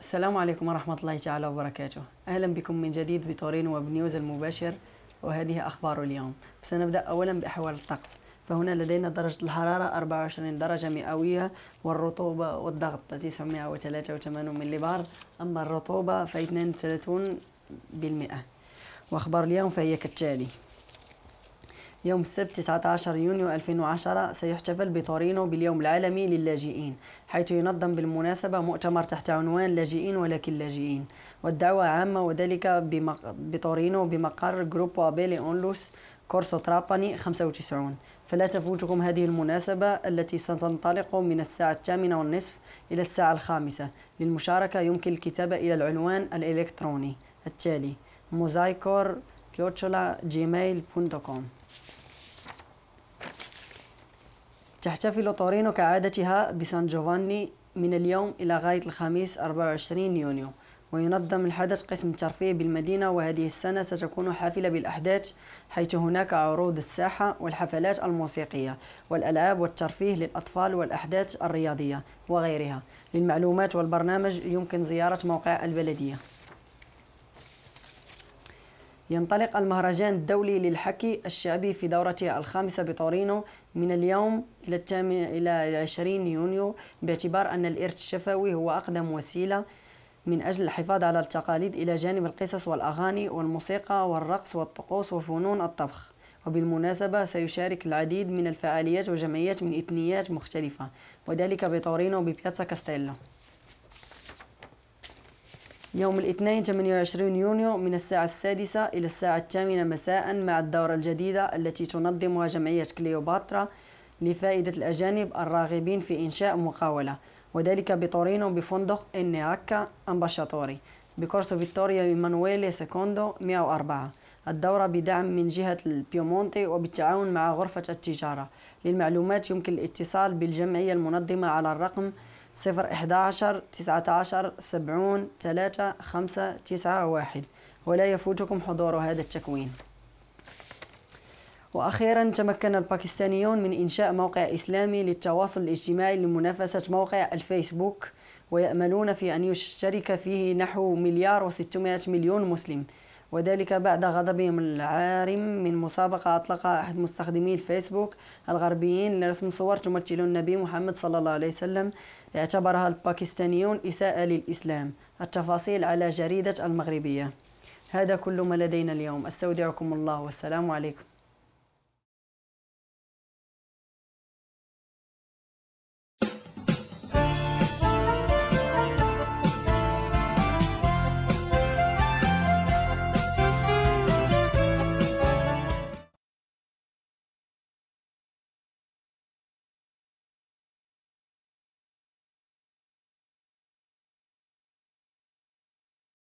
السلام عليكم ورحمة الله تعالى وبركاته أهلا بكم من جديد بتورين وبنيوز المباشر وهذه أخبار اليوم سنبدأ أولا بأحوال الطقس فهنا لدينا درجة الحرارة 24 درجة مئوية والرطوبة والضغط 983 مليبار أما الرطوبة ف 32% وأخبار اليوم فهي كالتالي يوم السبت 19 يونيو 2010 سيحتفل بتورينو باليوم العالمي للاجئين حيث ينظم بالمناسبة مؤتمر تحت عنوان لاجئين ولكن لاجئين والدعوة عامة وذلك بمق... بتورينو بمقر جروب أبيلي أونلوس كورسو تراباني 95 فلا تفوتكم هذه المناسبة التي ستنطلق من الساعة الثامنة والنصف إلى الساعة الخامسة للمشاركة يمكن الكتابة إلى العنوان الإلكتروني التالي موزايكور كيوتشولا جيميل تحتفل تورينو كعادتها بسان جوفاني من اليوم إلى غاية الخميس 24 يونيو وينظم الحدث قسم الترفيه بالمدينة وهذه السنة ستكون حافلة بالأحداث حيث هناك عروض الساحة والحفلات الموسيقية والألعاب والترفيه للأطفال والأحداث الرياضية وغيرها للمعلومات والبرنامج يمكن زيارة موقع البلدية ينطلق المهرجان الدولي للحكي الشعبي في دورته الخامسة بتورينو من اليوم إلى الثامن إلى 20 يونيو باعتبار أن الإرث الشفوي هو أقدم وسيلة من أجل الحفاظ على التقاليد إلى جانب القصص والأغاني والموسيقى والرقص والطقوس وفنون الطبخ وبالمناسبة سيشارك العديد من الفعاليات وجمعيات من إثنيات مختلفة وذلك بتورينو ببياتسا كاستيلو يوم الاثنين 28 يونيو من الساعة السادسة إلى الساعة الثامنة مساء مع الدورة الجديدة التي تنظمها جمعية كليوباترا لفائدة الأجانب الراغبين في إنشاء مقاولة وذلك بتورينو بفندق إنياكا أمباشاتوري بكورسو فيتوريا مانويلي سيكوندو 104 الدورة بدعم من جهة البيومونتي وبالتعاون مع غرفة التجارة للمعلومات يمكن الاتصال بالجمعية المنظمة على الرقم صفر إحدى عشر تسعة عشر سبعون ثلاثة خمسة تسعة واحد ولا يفوتكم حضور هذا التكوين وأخيرا تمكن الباكستانيون من إنشاء موقع إسلامي للتواصل الاجتماعي لمنافسة موقع الفيسبوك ويأملون في أن يشترك فيه نحو مليار وستمائة مليون مسلم وذلك بعد غضبهم العارم من مسابقة أطلقها أحد مستخدمي الفيسبوك الغربيين لرسم صور تمثل النبي محمد صلى الله عليه وسلم اعتبرها الباكستانيون إساءة للإسلام التفاصيل على جريدة المغربية هذا كل ما لدينا اليوم استودعكم الله والسلام عليكم